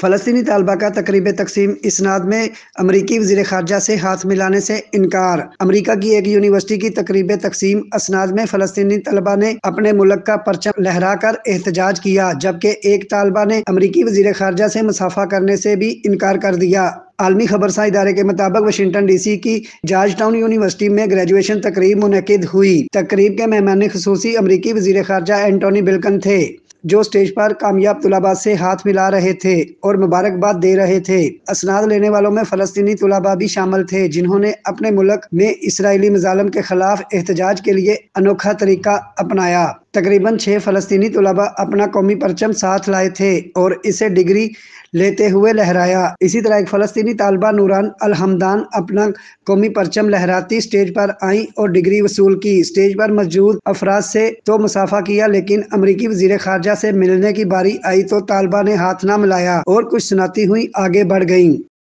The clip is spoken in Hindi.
फ़लस्तनी तलबा का तकरीब तकसीम इसनाद में अमरीकी वजीर खारजा से हाथ मिलाने से इनकार अमरीका की एक यूनिवर्सिटी की तकरीब तकसीम इसनाद में फ़लस्तनी तलबा ने अपने मुल्क का परचम लहरा कर एहतजाज किया जबकि एक तलबा ने अमरीकी वजीर खारजा से मुसाफा करने से भी इनकार कर दिया आलमी खबरसा इदारे के मुताबिक वाशिंगटन डीसी की जार्ज टाउन यूनिवर्सिटी में ग्रेजुएशन तकरीब मुनद हुई तकरीब के मेहमान खसूसी अमरीकी वजीर खारजा एंटोनी बिल्कन थे जो स्टेज पर कामयाब तुलाबा से हाथ मिला रहे थे और मुबारकबाद दे रहे थे असनाद लेने वालों में फलस्तनी तुलाबा भी शामिल थे जिन्होंने अपने मुल्क में इसराइली मजालम के खिलाफ एहतजाज के लिए अनोखा तरीका अपनाया तकरीबन छः फ़लस्तनी तलबा अपना कौमी परचम साथ लाए थे और इसे डिग्री लेते हुए लहराया इसी तरह एक फ़लस्तनी तलबा नूरान अलहमदान अपना कौमी परचम लहराती स्टेज पर आई और डिग्री वसूल की स्टेज पर मौजूद अफराज से तो मुसाफा किया लेकिन अमरीकी वजीर खारजा से मिलने की बारी आई तो तलबा ने हाथ ना मिलाया और कुछ सुनाती हुई आगे बढ़ गई